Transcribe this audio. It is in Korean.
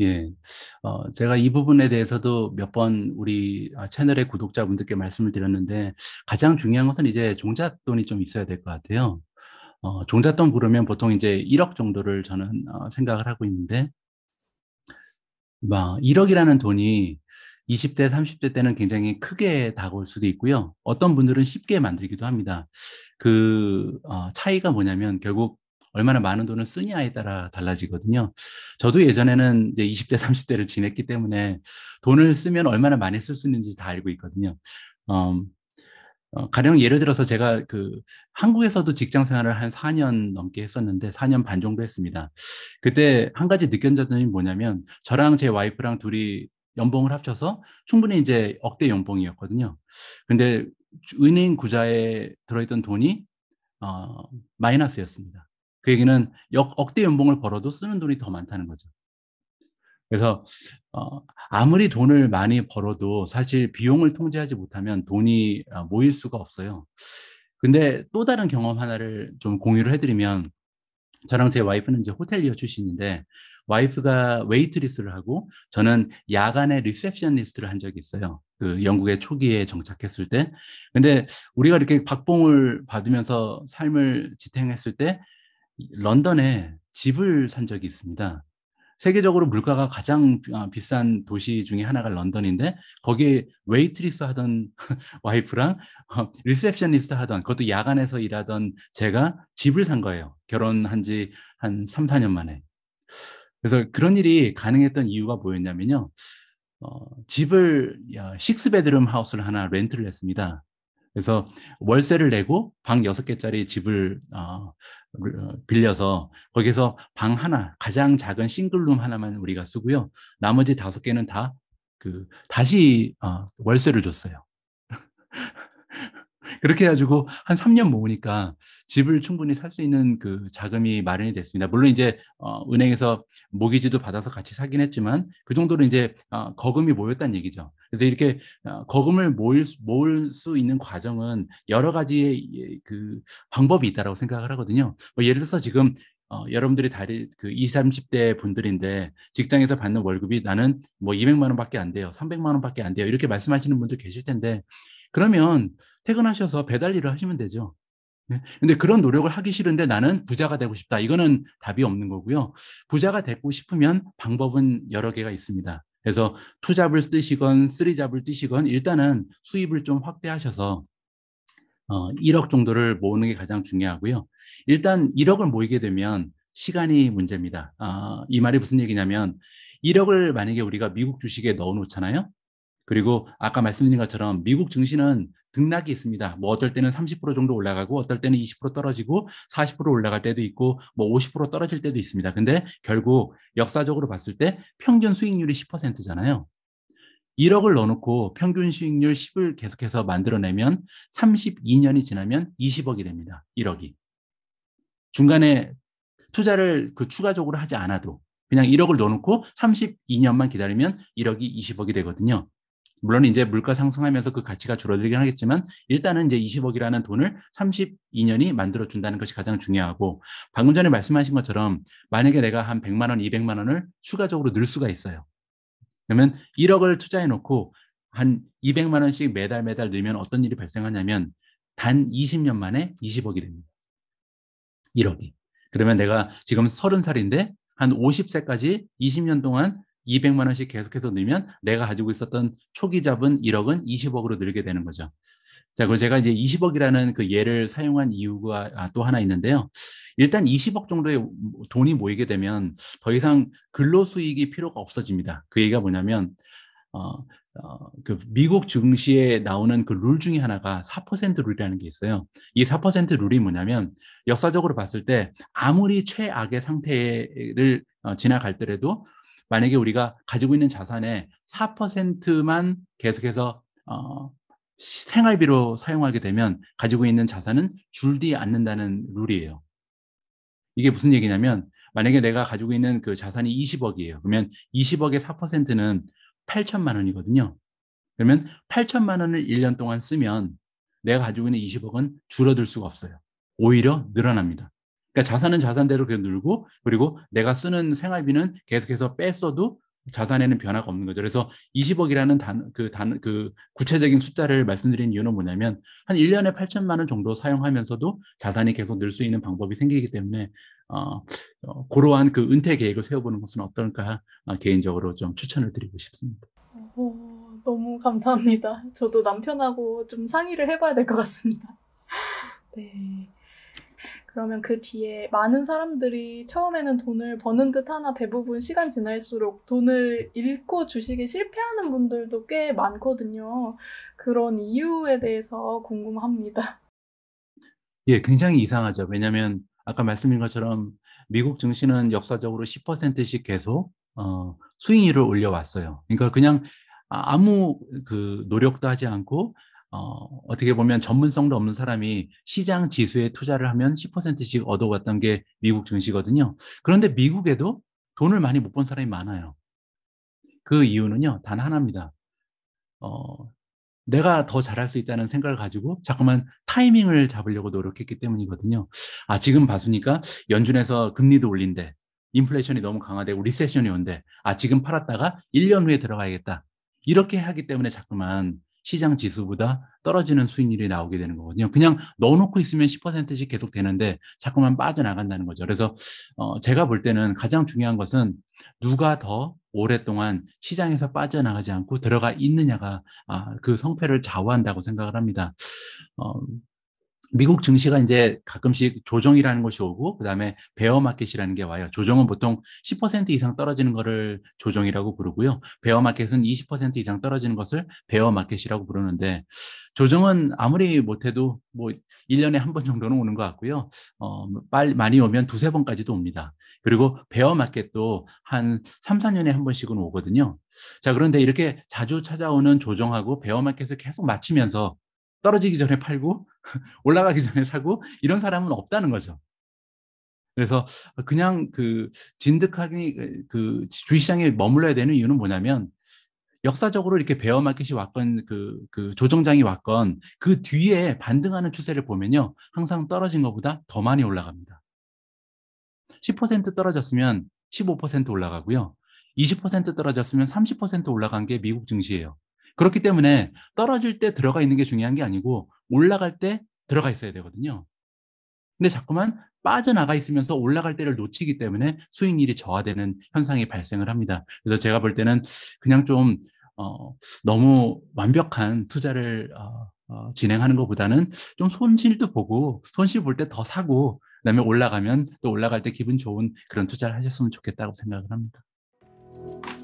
예. 어, 제가 이 부분에 대해서도 몇 번 우리 아, 채널의 구독자분들께 말씀을 드렸는데 가장 중요한 것은 이제 종잣돈이 좀 있어야 될 것 같아요. 어, 종잣돈 부르면 보통 이제 1억 정도를 저는 어, 생각을 하고 있는데 막 뭐 1억이라는 돈이 20대, 30대 때는 굉장히 크게 다가올 수도 있고요. 어떤 분들은 쉽게 만들기도 합니다. 그 어, 차이가 뭐냐면 결국 얼마나 많은 돈을 쓰냐에 따라 달라지거든요. 저도 예전에는 이제 20대, 30대를 지냈기 때문에 돈을 쓰면 얼마나 많이 쓸 수 있는지 다 알고 있거든요. 음, 어, 가령 예를 들어서 제가 그 한국에서도 직장 생활을 한 4년 넘게 했었는데 4년 반 정도 했습니다. 그때 한 가지 느꼈던 점이 뭐냐면 저랑 제 와이프랑 둘이 연봉을 합쳐서 충분히 이제 억대 연봉이었거든요. 근데 은행 구좌에 들어있던 돈이 어, 마이너스였습니다. 그 얘기는 역, 억대 연봉을 벌어도 쓰는 돈이 더 많다는 거죠. 그래서 어, 아무리 돈을 많이 벌어도 사실 비용을 통제하지 못하면 돈이 어, 모일 수가 없어요. 근데 또 다른 경험 하나를 좀 공유를 해드리면 저랑 제 와이프는 이제 호텔리어 출신인데 와이프가 웨이트리스를 하고 저는 야간에 리셉션리스트를 한 적이 있어요. 그 영국에 초기에 정착했을 때. 근데 우리가 이렇게 박봉을 받으면서 삶을 지탱했을 때 런던에 집을 산 적이 있습니다. 세계적으로 물가가 가장 아, 비싼 도시 중에 하나가 런던인데 거기에 웨이트리스 하던 와이프랑 어, 리셉션리스트 하던 그것도 야간에서 일하던 제가 집을 산 거예요. 결혼한 지 한 3, 4년 만에. 그래서 그런 일이 가능했던 이유가 뭐였냐면요. 어, 집을 식스베드룸 하우스를 하나 렌트를 했습니다. 그래서 월세를 내고 방 여섯 개짜리 집을 어, 어 빌려서 거기서 방 하나, 가장 작은 싱글룸 하나만 우리가 쓰고요. 나머지 다섯 개는 다 그 다시 어, 월세를 줬어요. 그렇게 해가지고 한 3년 모으니까 집을 충분히 살 수 있는 그 자금이 마련이 됐습니다. 물론 이제 어, 은행에서 모기지도 받아서 같이 사긴 했지만 그 정도로 이제 어, 거금이 모였다는 얘기죠. 그래서 이렇게 어, 거금을 모을 수, 모을 수 있는 과정은 여러 가지의 예, 그 방법이 있다라고 생각을 하거든요. 뭐 예를 들어서 지금 어, 여러분들이 다리 그 20, 30대 분들인데 직장에서 받는 월급이 나는 뭐 200만 원밖에 안 돼요. 300만 원밖에 안 돼요. 이렇게 말씀하시는 분들 계실 텐데 그러면 퇴근하셔서 배달 일을 하시면 되죠. 네? 근데 그런 노력을 하기 싫은데 나는 부자가 되고 싶다. 이거는 답이 없는 거고요. 부자가 되고 싶으면 방법은 여러 개가 있습니다. 그래서 투잡을 쓰시건 쓰리잡을 뛰시건 일단은 수입을 좀 확대하셔서 1억 어, 정도를 모으는 게 가장 중요하고요. 일단 1억을 모이게 되면 시간이 문제입니다. 아, 이 말이 무슨 얘기냐면 1억을 만약에 우리가 미국 주식에 넣어 놓잖아요. 그리고 아까 말씀드린 것처럼 미국 증시는 등락이 있습니다. 뭐 어떨 때는 30% 정도 올라가고 어떨 때는 20% 떨어지고 40% 올라갈 때도 있고 뭐 50% 떨어질 때도 있습니다. 근데 결국 역사적으로 봤을 때 평균 수익률이 10%잖아요. 1억을 넣어놓고 평균 수익률 10을 계속해서 만들어내면 32년이 지나면 20억이 됩니다. 1억이. 중간에 투자를 그 추가적으로 하지 않아도 그냥 1억을 넣어놓고 32년만 기다리면 1억이 20억이 되거든요. 물론 이제 물가 상승하면서 그 가치가 줄어들긴 하겠지만 일단은 이제 20억이라는 돈을 32년이 만들어 준다는 것이 가장 중요하고 방금 전에 말씀하신 것처럼 만약에 내가 한 100만 원, 200만 원을 추가적으로 늘 수가 있어요. 그러면 1억을 투자해 놓고 한 200만 원씩 매달 매달 늘면 어떤 일이 발생하냐면 단 20년 만에 20억이 됩니다. 1억이. 그러면 내가 지금 30살인데 한 50세까지 20년 동안 200만 원씩 계속해서 늘면 내가 가지고 있었던 초기 잡은 1억은 20억으로 늘게 되는 거죠. 자, 그리고 제가 이제 20억이라는 그 예를 사용한 이유가 아, 또 하나 있는데요. 일단 20억 정도의 돈이 모이게 되면 더 이상 근로 수익이 필요가 없어집니다. 그 얘기가 뭐냐면 어, 어, 그 미국 증시에 나오는 그 룰 중에 하나가 4% 룰이라는 게 있어요. 이 4% 룰이 뭐냐면 역사적으로 봤을 때 아무리 최악의 상태를 어, 지나갈 때라도 만약에 우리가 가지고 있는 자산의 4%만 계속해서 어, 생활비로 사용하게 되면 가지고 있는 자산은 줄지 않는다는 룰이에요. 이게 무슨 얘기냐면 만약에 내가 가지고 있는 그 자산이 20억이에요. 그러면 20억의 4%는 8천만 원이거든요. 그러면 8천만 원을 1년 동안 쓰면 내가 가지고 있는 20억은 줄어들 수가 없어요. 오히려 늘어납니다. 그러니까 자산은 자산대로 계속 늘고 그리고 내가 쓰는 생활비는 계속해서 뺐어도 자산에는 변화가 없는 거죠. 그래서 20억이라는 단, 그 단, 그 구체적인 숫자를 말씀드린 이유는 뭐냐면 한 1년에 8천만 원 정도 사용하면서도 자산이 계속 늘 수 있는 방법이 생기기 때문에 어, 어, 그러한 그 은퇴 계획을 세워보는 것은 어떨까 어, 개인적으로 좀 추천을 드리고 싶습니다. 오, 어, 너무 감사합니다. 저도 남편하고 좀 상의를 해봐야 될 것 같습니다. 네. 그러면 그 뒤에 많은 사람들이 처음에는 돈을 버는 듯 하나 대부분 시간 지날수록 돈을 잃고 주식에 실패하는 분들도 꽤 많거든요. 그런 이유에 대해서 궁금합니다. 예, 굉장히 이상하죠. 왜냐하면 아까 말씀드린 것처럼 미국 증시는 역사적으로 10%씩 계속 어, 수익률을 올려왔어요. 그러니까 그냥 아무 그 노력도 하지 않고 어, 어떻게 보면 전문성도 없는 사람이 시장 지수에 투자를 하면 10%씩 얻어갔던 게 미국 증시거든요. 그런데 미국에도 돈을 많이 못 번 사람이 많아요. 그 이유는요, 단 하나입니다. 어, 내가 더 잘할 수 있다는 생각을 가지고 자꾸만 타이밍을 잡으려고 노력했기 때문이거든요. 아, 지금 봐으니까 연준에서 금리도 올린대. 인플레이션이 너무 강화되고 리세션이 온대. 아, 지금 팔았다가 1년 후에 들어가야겠다. 이렇게 하기 때문에 자꾸만 시장 지수보다 떨어지는 수익률이 나오게 되는 거거든요. 그냥 넣어놓고 있으면 10%씩 계속 되는데 자꾸만 빠져나간다는 거죠. 그래서 어, 제가 볼 때는 가장 중요한 것은 누가 더 오랫동안 시장에서 빠져나가지 않고 들어가 있느냐가 아, 그 성패를 좌우한다고 생각을 합니다. 어, 미국 증시가 이제 가끔씩 조정이라는 것이 오고 그다음에 베어 마켓이라는 게 와요. 조정은 보통 10% 이상 떨어지는 거를 조정이라고 부르고요. 베어 마켓은 20% 이상 떨어지는 것을 베어 마켓이라고 부르는데 조정은 아무리 못해도 뭐 1년에 한 번 정도는 오는 것 같고요. 어, 빨리 많이 오면 두세 번까지도 옵니다. 그리고 베어 마켓도 한 3, 4년에 한 번씩은 오거든요. 자, 그런데 이렇게 자주 찾아오는 조정하고 베어 마켓을 계속 맞추면서 떨어지기 전에 팔고 올라가기 전에 사고 이런 사람은 없다는 거죠. 그래서 그냥 그 진득하게 그 주식시장에 머물러야 되는 이유는 뭐냐면 역사적으로 이렇게 베어마켓이 왔건 그, 그 조정장이 왔건 그 뒤에 반등하는 추세를 보면요 항상 떨어진 것보다 더 많이 올라갑니다. 10% 떨어졌으면 15% 올라가고요. 20% 떨어졌으면 30% 올라간 게 미국 증시예요. 그렇기 때문에 떨어질 때 들어가 있는 게 중요한 게 아니고 올라갈 때 들어가 있어야 되거든요. 근데 자꾸만 빠져나가 있으면서 올라갈 때를 놓치기 때문에 수익률이 저하되는 현상이 발생을 합니다. 그래서 제가 볼 때는 그냥 좀 어, 너무 완벽한 투자를 어, 어, 진행하는 것보다는 좀 손실도 보고 손실 볼 때 더 사고 그다음에 올라가면 또 올라갈 때 기분 좋은 그런 투자를 하셨으면 좋겠다고 생각을 합니다.